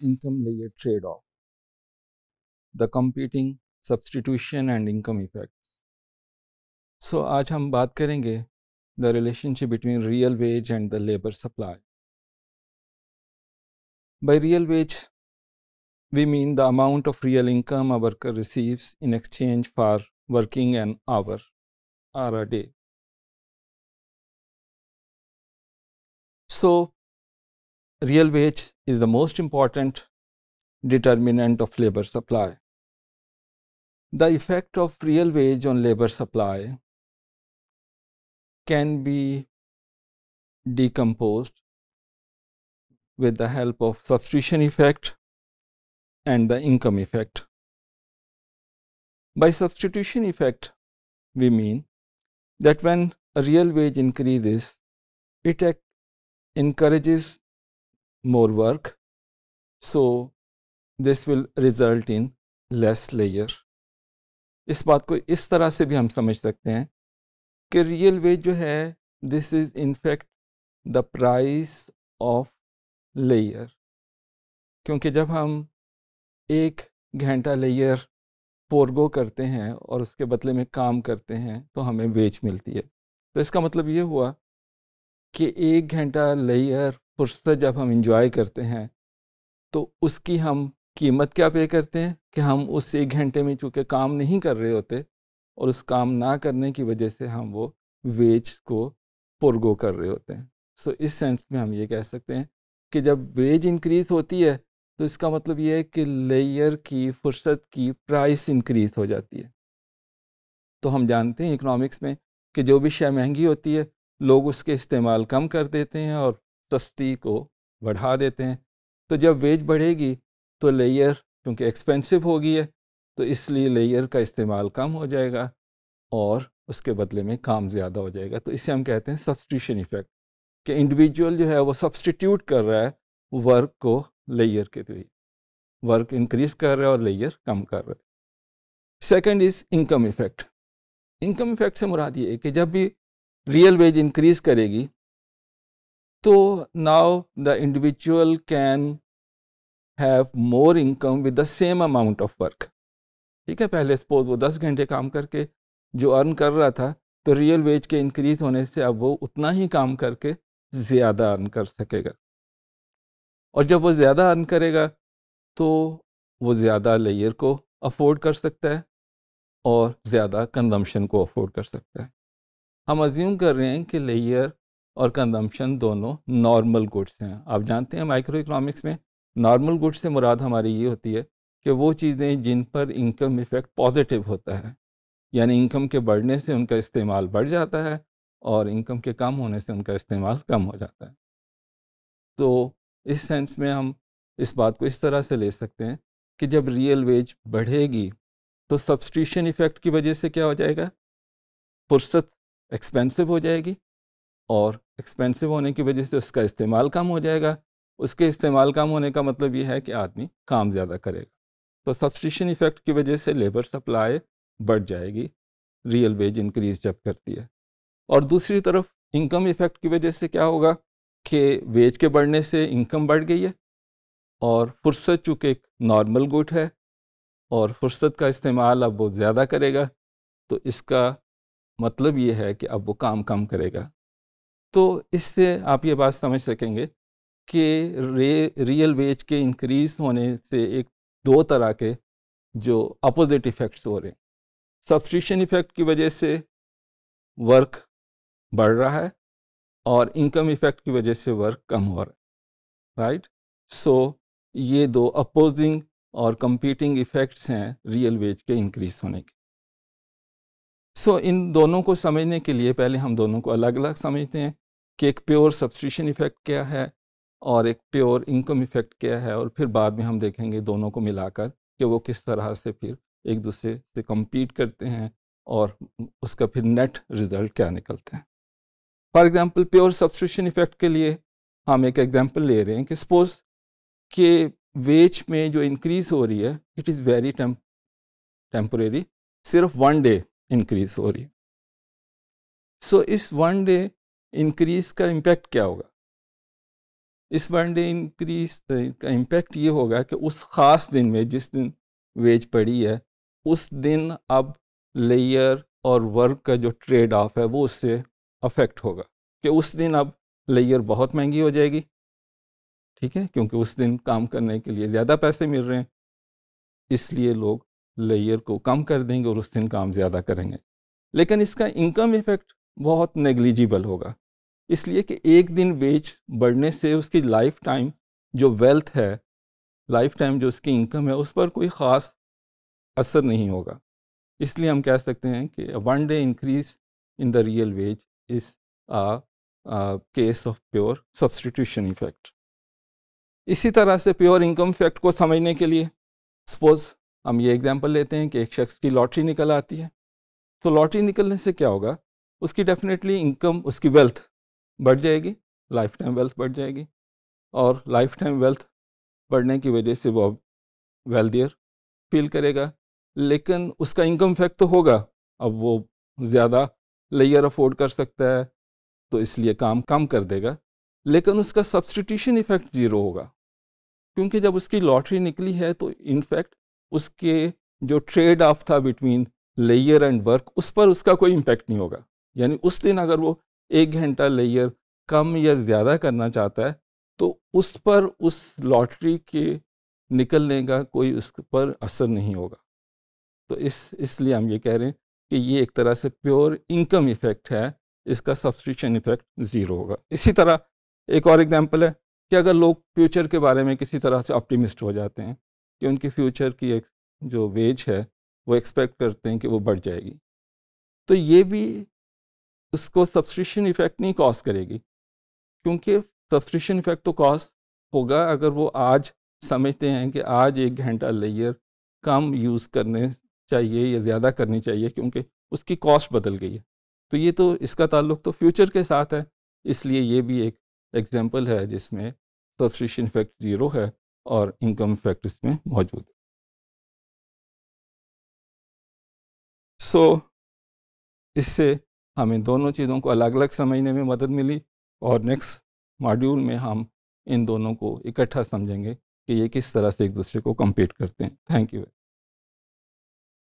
income layer trade off, the competing substitution and income effects. So, आज हम बात करेंगे the relationship between real wage and the labor supply. By real wage, we mean the amount of real income a worker receives in exchange for working an hour or a day. So, real wage is the most important determinant of labor supply. The effect of real wage on labor supply can be decomposed with the help of substitution effect and the income effect. By substitution effect, we mean that when a real wage increases, it encourages more work. So this will result in less layer. इस बात को इस तरह से भी हम समझ सकते हैं कि रियल वेज जो है this is fact the price of लेयर क्योंकि जब हम एक घंटा लेयर पोरगो करते हैं और उसके बदले में काम करते हैं तो हमें वेज मिलती है तो इसका मतलब ये हुआ कि एक घंटा लेयर फुर्सत जब हम इंजॉय करते हैं तो उसकी हम कीमत क्या पे करते हैं कि हम उस एक घंटे में चूँकि काम नहीं कर रहे होते और उस काम ना करने की वजह से हम वो वेज को पुरगो कर रहे होते हैं सो so, इस सेंस में हम ये कह सकते हैं कि जब वेज इंक्रीज़ होती है तो इसका मतलब ये है कि लेयर की फुर्सत की प्राइस इंक्रीज़ हो जाती है तो हम जानते हैं इकनॉमिक्स में कि जो भी शय महंगी होती है लोग उसके इस्तेमाल कम कर देते हैं और सस्ती को बढ़ा देते हैं तो जब वेज बढ़ेगी तो लेयर क्योंकि एक्सपेंसिव हो गई है तो इसलिए लेयर का इस्तेमाल कम हो जाएगा और उसके बदले में काम ज़्यादा हो जाएगा तो इसे हम कहते हैं सब्सटिट्यूशन इफ़ेक्ट कि इंडिविजुअल जो है वो सब्सटीट्यूट कर रहा है वर्क को लेयर के थ्री वर्क इंक्रीज कर रहा है और लेयर कम कर रहा है second is income effect income effect से मुराद ये है कि जब भी रियल वेज इंक्रीज़ करेगी तो now the individual can have more income with the same amount of work ठीक है पहले सपोज वो दस घंटे काम करके जो अर्न कर रहा था तो रियल वेज के इंक्रीज होने से अब वो उतना ही काम करके ज़्यादा अर्न कर सकेगा और जब वो ज़्यादा अर्न करेगा तो वो ज़्यादा लेयर को अफोर्ड कर सकता है और ज़्यादा कंजम्पशन को अफोर्ड कर सकता है हम अज्यूम कर रहे हैं कि लेयर और कंजम्पशन दोनों नॉर्मल गुड्स हैं आप जानते हैं माइक्रो इकोनॉमिक्स में नॉर्मल गुड्स से मुराद हमारी ये होती है कि वो चीज़ें जिन पर इनकम इफ़ेक्ट पॉजिटिव होता है यानी इनकम के बढ़ने से उनका इस्तेमाल बढ़ जाता है और इनकम के कम होने से उनका इस्तेमाल कम हो जाता है तो इस सेंस में हम इस बात को इस तरह से ले सकते हैं कि जब रियल वेज बढ़ेगी तो सब्सट्रीशन इफ़ेक्ट की वजह से क्या हो जाएगा फुर्सत एक्सपेंसिव हो जाएगी और एक्सपेंसिव होने की वजह से उसका इस्तेमाल कम हो जाएगा उसके इस्तेमाल कम होने का मतलब ये है कि आदमी काम ज़्यादा करेगा तो सब्सटिशन इफ़ेक्ट की वजह से लेबर सप्लाई बढ़ जाएगी रियल वेज इंक्रीज जब करती है और दूसरी तरफ इनकम इफ़ेक्ट की वजह से क्या होगा कि वेज के बढ़ने से इनकम बढ़ गई है और फुर्सत चूँकि एक नॉर्मल गुड है और फुर्सत का इस्तेमाल अब वो ज़्यादा करेगा तो इसका मतलब ये है कि अब वो काम कम करेगा तो इससे आप ये बात समझ सकेंगे कि रे रियल वेज के इंक्रीज होने से एक दो तरह के जो अपोजिट इफ़ेक्ट्स हो रहे हैं सब्सट्रिशन इफ़ेक्ट की वजह से वर्क बढ़ रहा है और इनकम इफ़ेक्ट की वजह से वर्क कम हो रहा है राइट सो ये दो अपोजिंग और कंपीटिंग इफ़ेक्ट्स हैं रियल वेज के इंक्रीज होने के सो so, इन दोनों को समझने के लिए पहले हम दोनों को अलग अलग समझते हैं कि एक प्योर सब्सिट्यूशन इफ़ेक्ट क्या है और एक प्योर इनकम इफ़ेक्ट क्या है और फिर बाद में हम देखेंगे दोनों को मिलाकर कि वो किस तरह से फिर एक दूसरे से कम्पीट करते हैं और उसका फिर नेट रिज़ल्ट क्या निकलते हैं for example pure substitution effect के लिए हम एक एग्ज़ाम्पल ले रहे हैं कि सपोज़ के वेज में जो इंक्रीज़ हो रही है इट इज़ वेरी टेम्पोरेरी सिर्फ वन डे इंक्रीज़ हो रही है सो so, इस वन डे इंक्रीज का इम्पैक्ट क्या होगा इस वन डे इंक्रीज का इम्पैक्ट ये होगा कि उस ख़ास दिन में जिस दिन वेज पड़ी है उस दिन अब लेयर और वर्क का जो ट्रेड ऑफ है वो उससे अफेक्ट होगा कि उस दिन अब लेयर बहुत महंगी हो जाएगी ठीक है क्योंकि उस दिन काम करने के लिए ज़्यादा पैसे मिल रहे हैं इसलिए लोग लेयर को कम कर देंगे और उस दिन काम ज़्यादा करेंगे लेकिन इसका इनकम इफेक्ट बहुत नेग्लिजिबल होगा इसलिए कि एक दिन वेज बढ़ने से उसकी लाइफ टाइम जो वेल्थ है लाइफ टाइम जो उसकी इनकम है उस पर कोई ख़ास असर नहीं होगा इसलिए हम कह सकते हैं कि one day increase in the real wage is a case of pure substitution effect इसी तरह से प्योर इनकम इफेक्ट को समझने के लिए सपोज़ हम ये एग्ज़ाम्पल लेते हैं कि एक शख्स की लॉटरी निकल आती है तो लॉटरी निकलने से क्या होगा उसकी डेफिनेटली इनकम उसकी वेल्थ बढ़ जाएगी लाइफ टाइम वेल्थ बढ़ जाएगी और लाइफ टाइम वेल्थ बढ़ने की वजह से वो वेल्दियर फील करेगा लेकिन उसका इनकम फैक्ट तो होगा अब वो ज़्यादा लेयर अफोर्ड कर सकता है तो इसलिए काम कम कर देगा लेकिन उसका सब्सटीट्यूशन इफ़ेक्ट ज़ीरो होगा क्योंकि जब उसकी लॉटरी निकली है तो इनफैक्ट उसके जो ट्रेड ऑफ था बिटवीन लेयर एंड वर्क उस पर उसका कोई इम्पेक्ट नहीं होगा यानी उस दिन अगर वो एक घंटा लेयर कम या ज़्यादा करना चाहता है तो उस पर उस लॉटरी के निकलने का कोई उस पर असर नहीं होगा तो इस इसलिए हम ये कह रहे हैं कि ये एक तरह से प्योर इनकम इफ़ेक्ट है इसका सब्सक्रिप्शन इफ़ेक्ट ज़ीरो होगा इसी तरह एक और एग्जांपल है कि अगर लोग फ्यूचर के बारे में किसी तरह से ऑप्टिमिस्ट हो जाते हैं कि उनके फ्यूचर की एक जो वेज है वो एक्सपेक्ट करते हैं कि वो बढ़ जाएगी तो ये भी उसको सब्सट्रिशन इफेक्ट नहीं कॉज करेगी क्योंकि सब्सट्रिशन इफेक्ट तो कॉज होगा अगर वो आज समझते हैं कि आज एक घंटा लेयर कम यूज़ करने चाहिए या ज़्यादा करनी चाहिए क्योंकि उसकी कॉस्ट बदल गई है तो ये तो इसका ताल्लुक तो फ्यूचर के साथ है इसलिए ये भी एक एग्जांपल है जिसमें सब्सट्रीशन इफेक्ट ज़ीरो है और इनकम इफेक्ट इसमें मौजूद है सो so, इससे हमें दोनों चीज़ों को अलग अलग समझने में मदद मिली और नेक्स्ट मॉड्यूल में हम इन दोनों को इकट्ठा समझेंगे कि ये किस तरह से एक दूसरे को कम्पीट करते हैं थैंक यू